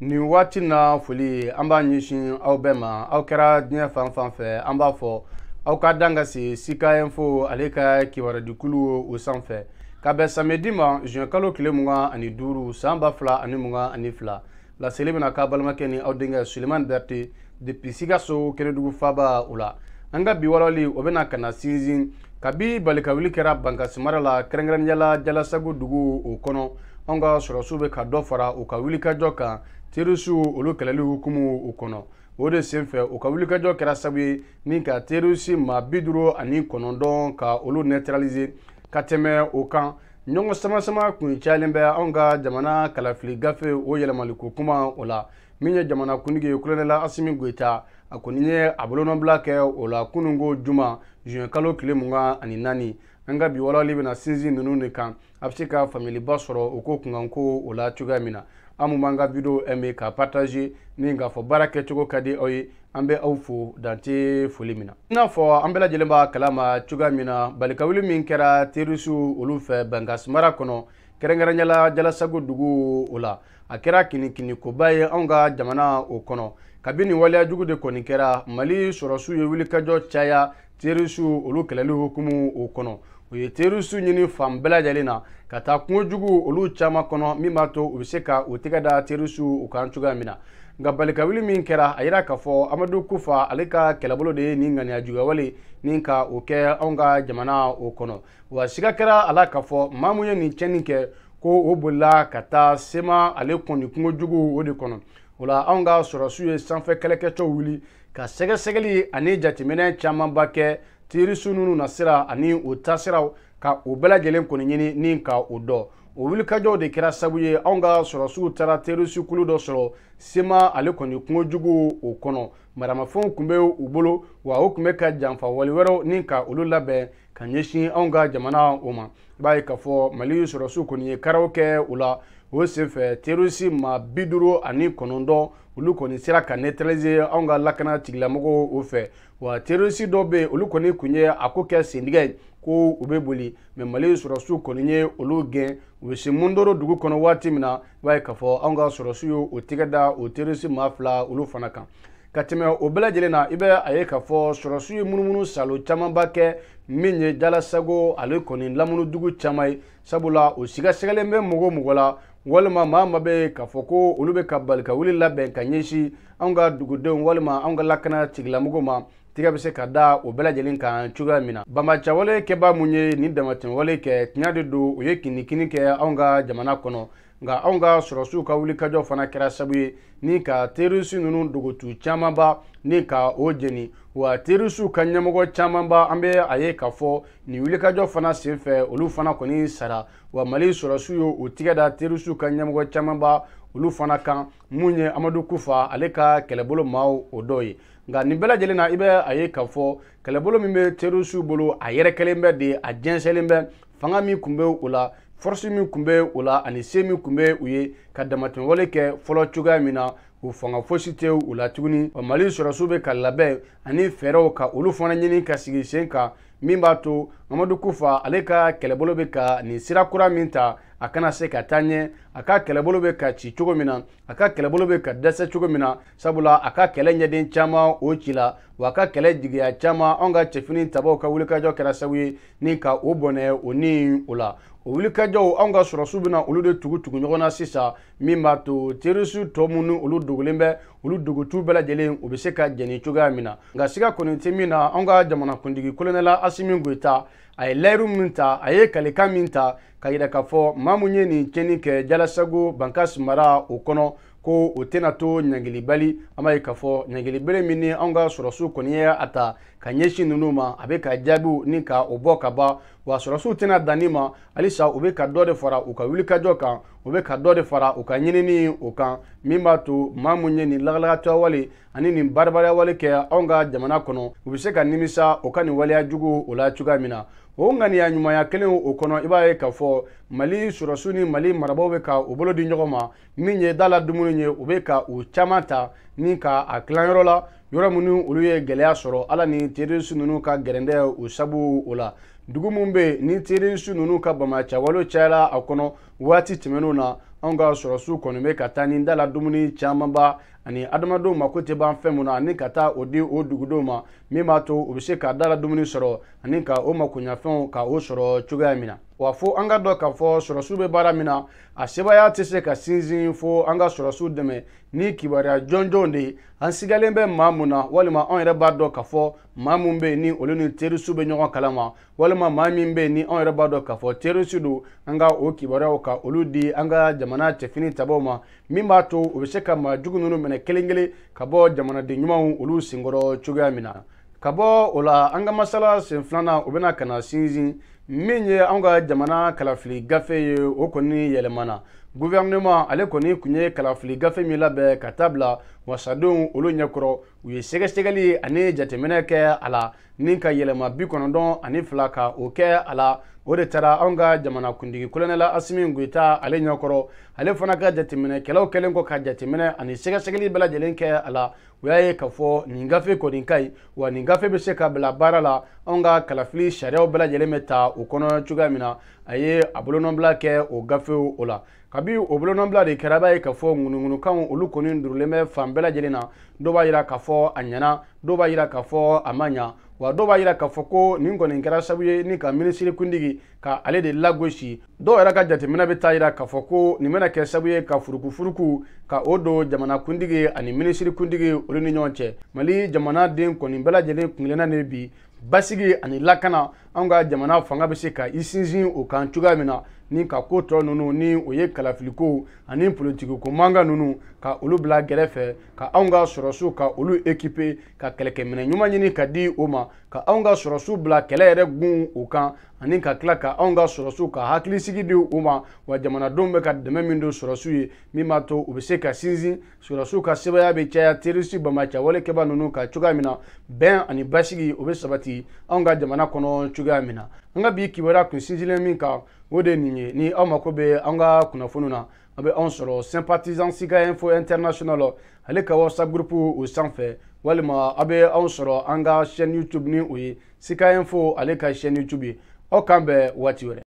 nin waati na foli an b'a ɲɛsin aw bɛɛ ma aw kɛra diɲɛ fan fan fɛ an b'a fɔ aw ka dan ka se sikayɛnfo ale ka kibaradikulu o sanfɛ ka bɛn samedi ma juin kalo tile mugan ani duuru saan ba fila ani mugan ani fila laseli bena k'a balimakɛ ni aw denkɛ suleman berte depuis sikaso kenedugu faba o la an ka bi walali o bena ka na sinsin kabi balikawuli kɛra bankasimara la kɛrɛnkɛrɛnniyala jalasago dugu o kɔnɔ anw ka sɔrɔsiw bɛ ka dɔ fara u ka wulikajɔ kan terisiw olu kɛlɛli hukumu u kɔnɔ o de sen fɛ u ka wulikajɔ kɛra sabu ye ni ka terisi ma bi duuru ani kɔnɔntɔn ka olu neutralize ka tɛmɛ o kan ɲɔgɔn sama sama kun cayalen bɛ anw ka jamana kalafili gafe o yɛlɛmaliko kuma o la min ye jamana kuntigi ye kolonɛla asimi goyita a kɔni ye a bolonɔbila kɛ o la kununko juma juɲɛ kalo tile mugan ani naani an ka bi walawali bɛna sinsin ninnu de kan a bɛ se ka faamuyaliba sɔrɔ o ko kunkan ko o la cogoya min na an mun b'an ka bidiyo ɛmɛ k'a partaze ni k'a fɔ baara kɛcogo ka di aw ye an bɛ aw fo dante foli min na i n'a fɔ an bɛɛ lajɛlen b'a kalama cogoya min na balikawuli min kɛra terisiw olu fɛ bankasimara kɔnɔ kɛrɛnkɛrɛnyala jalasago dugu o la a kɛra kinikinikoba ye anw ka jamana o kɔnɔ kabi nin waleyajugu de kɔni kɛra mali sɔrɔsiw ye wulikajɔ caya terisiw olu kɛlɛli hukumu o kɔnɔ u ye terisiw ɲini fan bɛɛ lajɛlen na ka taa kungojugu olu caman kɔnɔ min b'a to u bɛ se ka u tɛgɛ da terisiw u kan cogoya min na nka balikawuli min kɛra a yira k'a fɔ amadu kufa ale ka kɛlɛbolo de ye nin ŋaniya juguyawale ni ka o kɛ anw ka jamana o kɔnɔ wa siga kɛra a la k'a fɔ maa mun ye nin tiɲɛni kɛ ko o bolila ka taa sema ale kɔni kungojugu o de kɔnɔ o la anw ka sɔrɔsiw ye sanfɛ kɛlɛkɛcɛw wuli ka sɛgɛsɛgɛli ani jateminɛ camanba kɛ tirisu ninnu na sira ani o tasiraw ka o bɛɛ lajɛlen kɔni ɲini ni ka o dɔn o wulikajɔw de kɛra sabu ye anw ka sɔrɔsiw taara terisi kulu dɔ sɔrɔ sema ale kɔni kungojugu o kɔnɔ maramafɛnw tun bɛ u bolo wa o tun bɛ ka janfa wali wɛrɛw ni ka olu labɛn ka ɲɛsin anw ka jamana o ma i b'a ye k'a fɔ mali sɔrɔsiw kɔni ye karaw kɛ o la o senfɛ terisi ma bi duuru ani kɔnɔntɔn olu kɔni sera ka neutraliser anw ka lakana tigilamɔgɔw o fɛ wa terisi dɔ bɛ yen olu kɔni tun ye a ko kɛ sendigɛ ye ko u bɛ boli mɛ mali sɔrɔsiw kɔni ye olu gɛn u bɛ se mundoro dugu kɔnɔ waati min na i b'a ye k'a fɔ anw ka sɔrɔsiw ye o tɛgɛ da o terisi maa fila olu fana kan ka tɛmɛ o bɛɛ lajɛlen na i bɛ a ye k'a fɔ sɔrɔsiw ye munumunu salo camanba kɛ min ye dalasago ale kɔni lamunudugu caman ye sabula o sigasɛgɛlen bɛ mɔgɔ o mɔgɔ la walima maa ma bɛ k'a fɔ ko olu bɛ ka bali ka wuli labɛn ka ɲɛsin anw ka dugudenw walima anw ka lakana tigilamɔgɔw ma tigɛ bɛ se ka da o bɛɛ lajɛlen kan cogoya min na banbacawale kɛbaa mun ye nin damatɛmɛwale kɛ tiɲɛ de don u ye kinikini kɛ anw ka jamana kɔnɔ nka anw ka sɔrɔsiw ka wulikajɔ fana kɛra sabu ye ni ka terisi ninnu dogotu camanba ni ka o jeni wa terisiw ka ɲɛmɔgɔ camanba an bɛ a ye k'a fɔ nin wulikajɔ fana sen fɛ olu fana kɔni sara wa mali sɔrɔsiw ye o tigɛ da terisiw ka ɲɛmɔgɔ camanba olu fana kan mun ye amadu kufa ale ka kɛlɛbolo maaw o dɔw ye nka nin bɛɛ lajɛlen na i bɛ a ye k'a fɔ kɛlɛbolo min bɛ terisiw bolo a yɛrɛkɛlen bɛ de a jɛnsɛnlen bɛ fanga min tun bɛ o la forsi min kun bɛ u la ani se min kun bɛ u ye ka damatɛmɛwale kɛ fɔlɔ cogoya min na u fanga fosi tɛ u la tuguni wa mali sɔrɔsiw bɛ ka labɛn ani fɛɛrɛw ka olu fana ɲini ka sigi sen kan min b'a to mamadu kufa ale ka kɛlɛbolo bɛ ka nin sira kura min ta a kana se ka taa ɲɛ a ka kɛlɛbolo bɛ ka ci cogo min na a ka kɛlɛbolo bɛ ka dɛsɛ cogo min na sabula a ka kɛlɛ ɲɛden caman o ci la wa a ka kɛlɛ jigiya caman anw ka cɛfini tabaw ka wulikajɔ kɛra sababu ye ni ka o bɔnɛ o ni o la o wulikajɔw anw ka sɔrɔsiw bena olu de tugu tugu ɲɔgɔn na sisan min b'a to terisiw tɔ minnu olu dogolen bɛ olu dogotu bɛɛ lajɛlen u be se ka jɛni cogoya min na nka siga kɔni tɛ min na anw ka jamanakuntigi kolonɛla asimi goyita a ye layiru min ta a ye kalikan min ta ka yira k'a fɔ ma mun ye nin tiɲɛni kɛ jalasago bankas mara o kɔnɔ ko o tɛna to ɲagilibali an b'a ye k'a fɔ bele min ni anw ka sɔrɔsiw kɔni ye a ta ka ɲɛsin ninnu ma a bɛ ka jaabiw ni ka o bɔ ka ban wa sɔrɔsiw tɛna danni ma halisa u bɛ ka dɔ de fara u ka wulikajɔ kan u bɛ ka dɔ de fara u ka ɲinini o kan min b'a to maa mun ye nin lagalagatɔya wale ani nin wale kɛ anw ka jamana kɔnɔ u bɛ se ka nimisa o ka nin waleya jugu o la cogoya min na o ŋaniya ɲumanya kelen o kɔnɔ i b'a ye k'a fɔ mali sɔrɔsiw ni mali marabaw bɛ ka u bolo di ɲɔgɔn ma min ye da la dumuni ye u bɛ ka u caman ta ni ka a tilanyɔrɔ la yɔrɔ minnu olu ye gɛlɛya sɔrɔ ala ni terisi ninnu ka gɛrɛndɛ o sabu o la dugu min bɛ yen ni terisu ninnu ka bamacɛwale cayara a kɔnɔ waati tɛmɛnenw na anw ka sɔrɔsiw kɔni bɛ ka taa ni dala dumuni camanba ani adamadenw mako tɛ ban fɛn mun na ani ka taa o di o dugudenw ma min b'a to u bɛ se ka dala dumuni sɔrɔ ani ka o makoɲafɛnw ka o sɔrɔ cogoya min na wa fo an ka dɔn k'a fɔ sɔrɔsiw bɛ baara min na a sebaaya tɛ se ka sinsin fo an ka sɔrɔsiw dɛmɛ ni kibaruya jɔnjɔnw de ye an sigalen bɛ maa mun na walima anw yɛrɛ b'a dɔn k'a fɔ maa mun bɛ yen ni olu ni terisu bɛ ɲɔgɔn kalama walima walima maa min bɛ ni anw yɛrɛ b'a dɔn k'a fɔ terisi don an ka o kibaruyaw ka olu di an ka jamana cɛfini tabaw ma min b'a to u bɛ se ka maa jugu ninnu minɛ kelen kelen ka bɔ jamanaden ɲumanw olu senkɔrɔ cogoya min na ka bɔ o la an ka masala sen filanan u bɛna ka na sinsin min ye anw ka jamana kalafili gafe ye o kɔni yɛlɛmana guvɛrɛnɛma ale kɔni tun ye kalafili gafe min labɛn ka taa bila wasadenw olu ɲɛkɔrɔ u ye sɛgɛsɛgɛli ani jateminɛ kɛ a la ni ka yɛlɛma bi kɔnɔntɔn ani fila ka o kɛ a la o de taara anw ka jamana kuntigi kolonɛla asimi goyita ale ɲɛkɔrɔ ale fana ka jateminɛ kɛlɛw kɛlen kɔ ka jateminɛ ani sɛgɛsɛgɛli bɛɛ lajɛlen kɛ a la u y'a ye k'a fɔ nin gafe kɔni ka ɲi wa nin gafe bɛ se ka bila baara la anw ka kalafili sariyaw bɛɛ lajɛlen bɛ ta o kɔnɔ cogoya min na a ye a bolonɔbila kɛ o gafew o la kabi o bolonɔbila de kɛra b'a ye k'a fɔ ŋunuŋunukanw olu kɔni durulen bɛ fan bɛɛ na dɔw b'a yira k'a fɔ a ɲɛna dɔw b'a yira k'a fɔ a ma ɲa wa dɔw b'a yira k'a fɔ ko nin kɔni kɛra sabu ye ni ka minisiri kundigi ka ale de lagosi dɔw yɛrɛ ka jateminɛ bɛ taa yira k'a fɔ ko nin bena kɛ sabu ye ka furukufuruku ka o don jamana kuntigi ani minisiri kuntigi olu ni ɲɔgɔn cɛ mali den kɔni bɛlajɛlen kungelenna ne bi basigi ani lakana anw ka jamana fanga bɛ se ka i sinsin o kan cogoya min na ni ka ko tɔ ninnu ni o ye kalafiliko ani politikiko manga ninnu ka olu bila gɛrɛfɛ ka anw ka sɔrɔsiw ka olu ekipe ka kɛlɛkɛminɛ ɲuman ɲini ka di o ma ka anw ka sɔrɔsiw bila kɛlɛ yɛrɛ gun o kan ani ka tila ka anw ka sɔrɔsiw ka hakilisigi di u ma wa jamanadenw bɛ ka dɛmɛ min don sɔrɔsiw ye min b'a to u bɛ se ka sinsin sɔrɔsiw ka sɛbɛya bɛ caya terisi bamacawalekɛba ninnu ka cogoya min na bɛn ani basigi o bɛ sabati anw ka jamana kɔnɔ cogoya min na an ka bi kibaruya kun sinsilen min kan o de ye nin ye ni aw mako bɛ an ka kunnafoniw na a bɛ anw sɔrɔ sympathisant sika info international ale ka whatsapp groupe o sanfɛ walima a bɛ anw sɔrɔ an ka chaîne youtube ni o ye sika info ale ka chaîne youtube ye ɔkan bɛ wati wɛrɛ